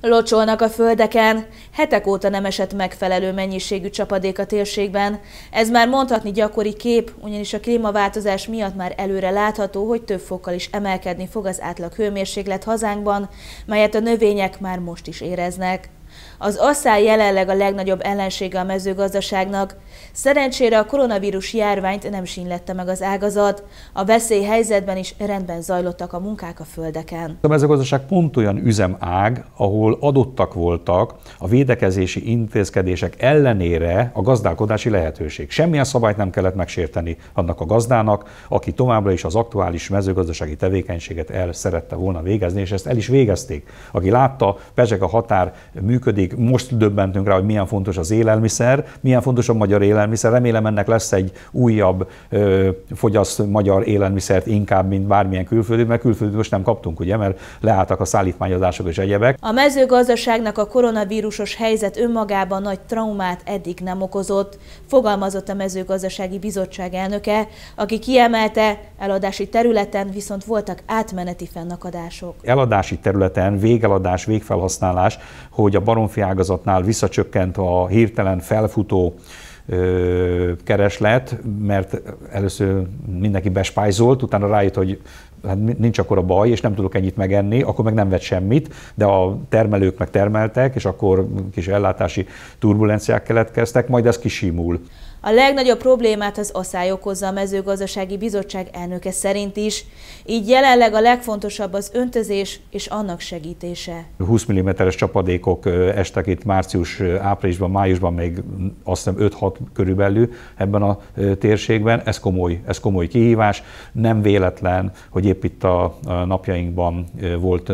Locsolnak a földeken, hetek óta nem esett megfelelő mennyiségű csapadék a térségben. Ez már mondhatni gyakori kép, ugyanis a klímaváltozás miatt már előre látható, hogy több fokkal is emelkedni fog az átlag hőmérséklet hazánkban, melyet a növények már most is éreznek. Az asszály jelenleg a legnagyobb ellensége a mezőgazdaságnak. Szerencsére a koronavírus járványt nem sínlette meg az ágazat. A veszélyhelyzetben is rendben zajlottak a munkák a földeken. A mezőgazdaság pont olyan üzemág, ahol adottak voltak a védekezési intézkedések ellenére a gazdálkodási lehetőség. Semmilyen szabályt nem kellett megsérteni annak a gazdának, aki továbbra is az aktuális mezőgazdasági tevékenységet el szerette volna végezni, és ezt el is végezték. Aki látta, pezseg a határ működését, működik. Most döbbentünk rá, hogy milyen fontos az élelmiszer, milyen fontos a magyar élelmiszer. Remélem ennek lesz egy újabb ö, fogyaszt magyar élelmiszert inkább, mint bármilyen külföldi, mert külföldi most nem kaptunk, ugye, mert leálltak a szállítmányozások és egyebek. A mezőgazdaságnak a koronavírusos helyzet önmagában nagy traumát eddig nem okozott, fogalmazott a mezőgazdasági bizottság elnöke, aki kiemelte, eladási területen viszont voltak átmeneti fennakadások. Eladási területen végeladás, végfelhasználás, hogy a baromfi ágazatnál visszacsökkent a hirtelen felfutó kereslet, mert először mindenki bespájzolt, utána rájött, hogy hát nincs akkor a baj, és nem tudok ennyit megenni, akkor meg nem vett semmit, de a termelők meg termeltek, és akkor kis ellátási turbulenciák keletkeztek, majd ez kisimul. A legnagyobb problémát az asszály okozza a mezőgazdasági bizottság elnöke szerint is, így jelenleg a legfontosabb az öntözés és annak segítése. 20 mm-es csapadékok estek itt március, áprilisban, májusban még azt hiszem 5-6 körülbelül ebben a térségben. Ez komoly, ez komoly kihívás. Nem véletlen, hogy Egyéb itt a napjainkban volt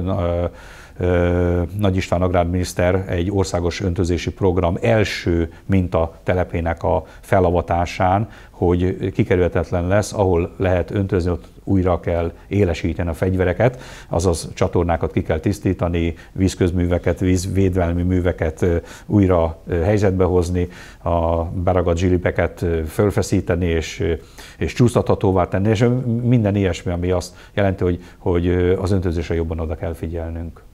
nagy István agrárminiszter egy országos öntözési program első minta telepének a felavatásán, hogy kikerülhetetlen lesz, ahol lehet öntözni, ott újra kell élesíteni a fegyvereket, azaz csatornákat ki kell tisztítani, vízközműveket, vízvédelmi műveket újra helyzetbe hozni, a beragadt zsilipeket fölfeszíteni és, és csúsztathatóvá tenni, és minden ilyesmi, ami azt jelenti, hogy, hogy az öntözésre jobban oda kell figyelnünk.